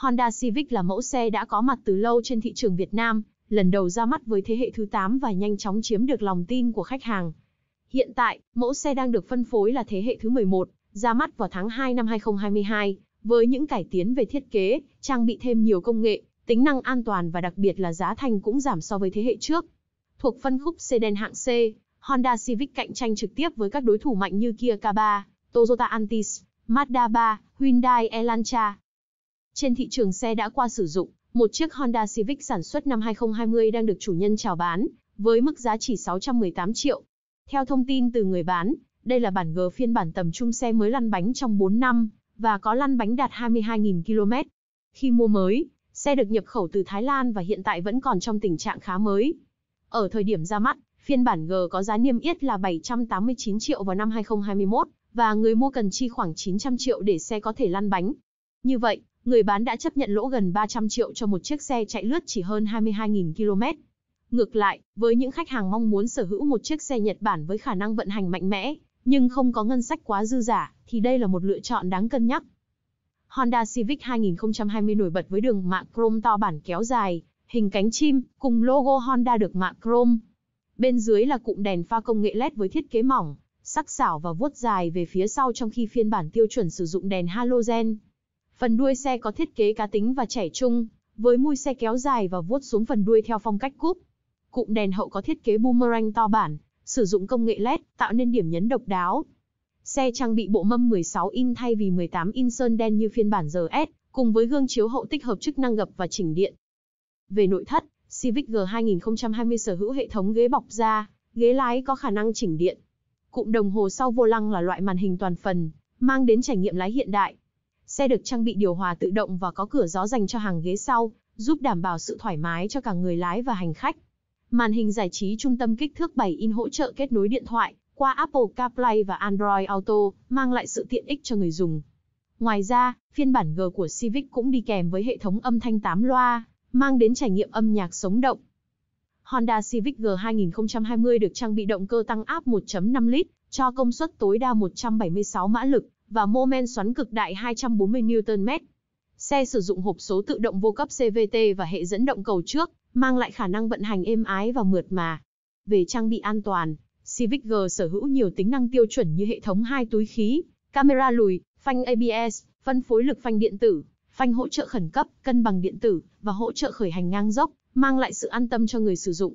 Honda Civic là mẫu xe đã có mặt từ lâu trên thị trường Việt Nam, lần đầu ra mắt với thế hệ thứ 8 và nhanh chóng chiếm được lòng tin của khách hàng. Hiện tại, mẫu xe đang được phân phối là thế hệ thứ 11, ra mắt vào tháng 2 năm 2022, với những cải tiến về thiết kế, trang bị thêm nhiều công nghệ, tính năng an toàn và đặc biệt là giá thành cũng giảm so với thế hệ trước. Thuộc phân khúc sedan hạng C, Honda Civic cạnh tranh trực tiếp với các đối thủ mạnh như Kia K3, Toyota Altis, Mazda 3, Hyundai Elantra, trên thị trường xe đã qua sử dụng, một chiếc Honda Civic sản xuất năm 2020 đang được chủ nhân chào bán, với mức giá chỉ 618 triệu. Theo thông tin từ người bán, đây là bản G phiên bản tầm trung xe mới lăn bánh trong 4 năm, và có lăn bánh đạt 22.000 km. Khi mua mới, xe được nhập khẩu từ Thái Lan và hiện tại vẫn còn trong tình trạng khá mới. Ở thời điểm ra mắt, phiên bản G có giá niêm yết là 789 triệu vào năm 2021, và người mua cần chi khoảng 900 triệu để xe có thể lăn bánh. Như vậy, người bán đã chấp nhận lỗ gần 300 triệu cho một chiếc xe chạy lướt chỉ hơn 22.000 km. Ngược lại, với những khách hàng mong muốn sở hữu một chiếc xe Nhật Bản với khả năng vận hành mạnh mẽ, nhưng không có ngân sách quá dư giả, thì đây là một lựa chọn đáng cân nhắc. Honda Civic 2020 nổi bật với đường mạ chrome to bản kéo dài, hình cánh chim, cùng logo Honda được mạ chrome. Bên dưới là cụm đèn pha công nghệ LED với thiết kế mỏng, sắc sảo và vuốt dài về phía sau trong khi phiên bản tiêu chuẩn sử dụng đèn halogen. Phần đuôi xe có thiết kế cá tính và trẻ trung, với mui xe kéo dài và vuốt xuống phần đuôi theo phong cách cúp. Cụm đèn hậu có thiết kế boomerang to bản, sử dụng công nghệ LED, tạo nên điểm nhấn độc đáo. Xe trang bị bộ mâm 16 in thay vì 18 in sơn đen như phiên bản RS, cùng với gương chiếu hậu tích hợp chức năng gập và chỉnh điện. Về nội thất, Civic G 2020 sở hữu hệ thống ghế bọc da, ghế lái có khả năng chỉnh điện. Cụm đồng hồ sau vô lăng là loại màn hình toàn phần, mang đến trải nghiệm lái hiện đại. Xe được trang bị điều hòa tự động và có cửa gió dành cho hàng ghế sau, giúp đảm bảo sự thoải mái cho cả người lái và hành khách. Màn hình giải trí trung tâm kích thước 7 in hỗ trợ kết nối điện thoại qua Apple CarPlay và Android Auto, mang lại sự tiện ích cho người dùng. Ngoài ra, phiên bản G của Civic cũng đi kèm với hệ thống âm thanh 8 loa, mang đến trải nghiệm âm nhạc sống động. Honda Civic G 2020 được trang bị động cơ tăng áp 1.5 lít, cho công suất tối đa 176 mã lực và mô men xoắn cực đại 240 Nm. Xe sử dụng hộp số tự động vô cấp CVT và hệ dẫn động cầu trước, mang lại khả năng vận hành êm ái và mượt mà. Về trang bị an toàn, Civic G sở hữu nhiều tính năng tiêu chuẩn như hệ thống hai túi khí, camera lùi, phanh ABS, phân phối lực phanh điện tử, phanh hỗ trợ khẩn cấp, cân bằng điện tử và hỗ trợ khởi hành ngang dốc, mang lại sự an tâm cho người sử dụng.